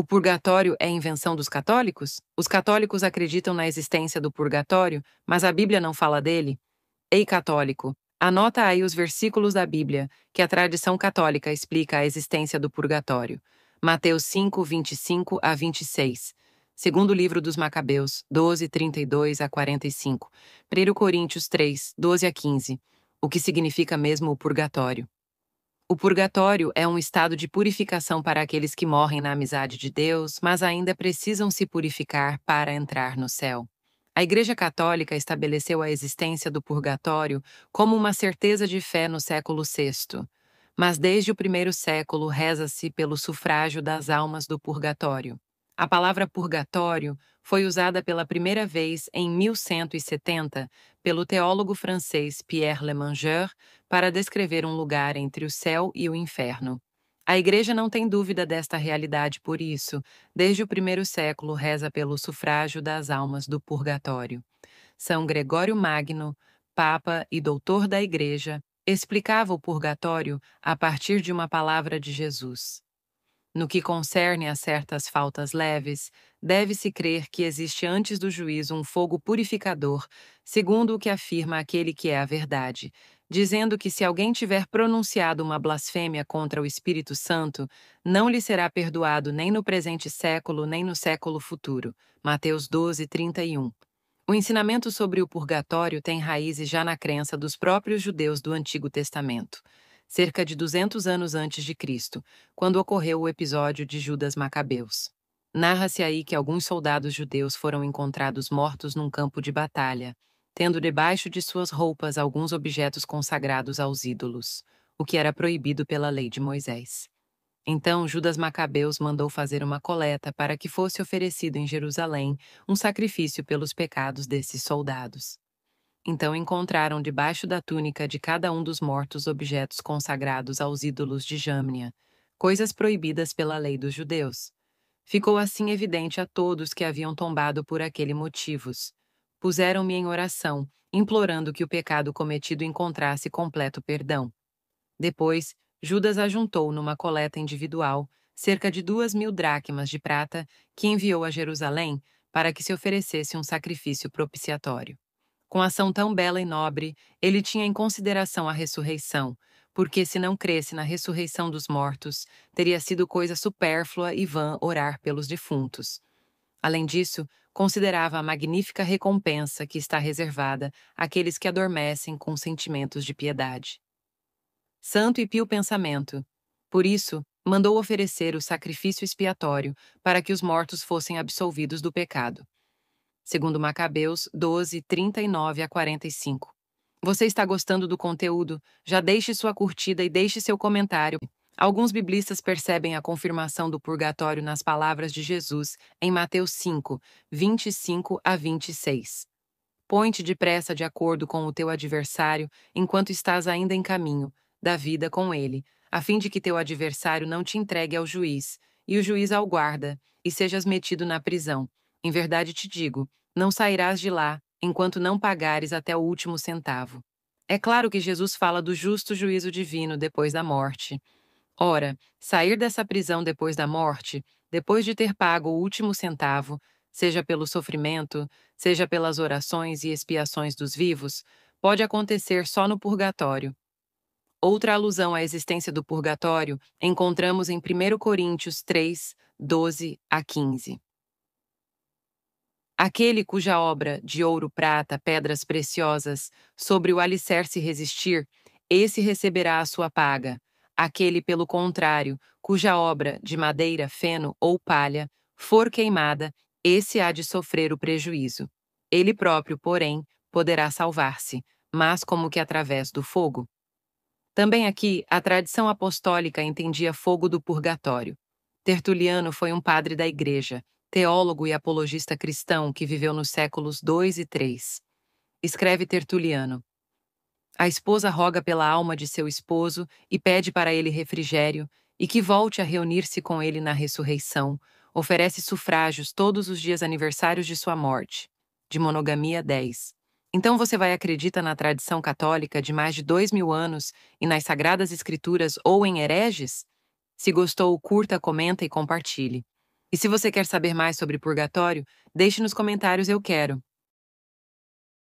O purgatório é invenção dos católicos? Os católicos acreditam na existência do purgatório, mas a Bíblia não fala dele? Ei, católico, anota aí os versículos da Bíblia que a tradição católica explica a existência do purgatório. Mateus 5, 25 a 26. Segundo livro dos Macabeus, 12, 32 a 45. 1 Coríntios 3, 12 a 15. O que significa mesmo o purgatório. O purgatório é um estado de purificação para aqueles que morrem na amizade de Deus, mas ainda precisam se purificar para entrar no céu. A Igreja Católica estabeleceu a existência do purgatório como uma certeza de fé no século VI, mas desde o primeiro século reza-se pelo sufrágio das almas do purgatório. A palavra purgatório foi usada pela primeira vez em 1170 pelo teólogo francês Pierre Lemangeur para descrever um lugar entre o céu e o inferno. A Igreja não tem dúvida desta realidade, por isso, desde o primeiro século reza pelo sufrágio das almas do purgatório. São Gregório Magno, Papa e doutor da Igreja, explicava o purgatório a partir de uma palavra de Jesus. No que concerne a certas faltas leves, deve-se crer que existe antes do juízo um fogo purificador, segundo o que afirma aquele que é a verdade, dizendo que se alguém tiver pronunciado uma blasfêmia contra o Espírito Santo, não lhe será perdoado nem no presente século, nem no século futuro. Mateus 12, 31. O ensinamento sobre o purgatório tem raízes já na crença dos próprios judeus do Antigo Testamento cerca de 200 anos antes de Cristo, quando ocorreu o episódio de Judas Macabeus. Narra-se aí que alguns soldados judeus foram encontrados mortos num campo de batalha, tendo debaixo de suas roupas alguns objetos consagrados aos ídolos, o que era proibido pela lei de Moisés. Então Judas Macabeus mandou fazer uma coleta para que fosse oferecido em Jerusalém um sacrifício pelos pecados desses soldados. Então encontraram debaixo da túnica de cada um dos mortos objetos consagrados aos ídolos de Jâmnia, coisas proibidas pela lei dos judeus. Ficou assim evidente a todos que haviam tombado por aquele motivos. Puseram-me em oração, implorando que o pecado cometido encontrasse completo perdão. Depois, Judas ajuntou numa coleta individual cerca de duas mil dracmas de prata que enviou a Jerusalém para que se oferecesse um sacrifício propiciatório. Com ação tão bela e nobre, ele tinha em consideração a ressurreição, porque se não cresse na ressurreição dos mortos, teria sido coisa supérflua e vã orar pelos defuntos. Além disso, considerava a magnífica recompensa que está reservada àqueles que adormecem com sentimentos de piedade. Santo e pio pensamento. Por isso, mandou oferecer o sacrifício expiatório para que os mortos fossem absolvidos do pecado segundo Macabeus 12, 39 a 45. Você está gostando do conteúdo? Já deixe sua curtida e deixe seu comentário. Alguns biblistas percebem a confirmação do purgatório nas palavras de Jesus em Mateus 5, 25 a 26. Põe-te depressa de acordo com o teu adversário enquanto estás ainda em caminho, da vida com ele, a fim de que teu adversário não te entregue ao juiz, e o juiz ao guarda, e sejas metido na prisão em verdade te digo, não sairás de lá, enquanto não pagares até o último centavo. É claro que Jesus fala do justo juízo divino depois da morte. Ora, sair dessa prisão depois da morte, depois de ter pago o último centavo, seja pelo sofrimento, seja pelas orações e expiações dos vivos, pode acontecer só no purgatório. Outra alusão à existência do purgatório encontramos em 1 Coríntios 3, 12 a 15. Aquele cuja obra de ouro, prata, pedras preciosas, sobre o alicerce resistir, esse receberá a sua paga. Aquele, pelo contrário, cuja obra de madeira, feno ou palha for queimada, esse há de sofrer o prejuízo. Ele próprio, porém, poderá salvar-se, mas como que através do fogo. Também aqui, a tradição apostólica entendia fogo do purgatório. Tertuliano foi um padre da Igreja, teólogo e apologista cristão que viveu nos séculos II e III. Escreve Tertuliano. A esposa roga pela alma de seu esposo e pede para ele refrigério e que volte a reunir-se com ele na ressurreição. Oferece sufrágios todos os dias aniversários de sua morte. De monogamia 10. Então você vai acredita na tradição católica de mais de dois mil anos e nas sagradas escrituras ou em hereges? Se gostou, curta, comenta e compartilhe. E se você quer saber mais sobre purgatório, deixe nos comentários eu quero.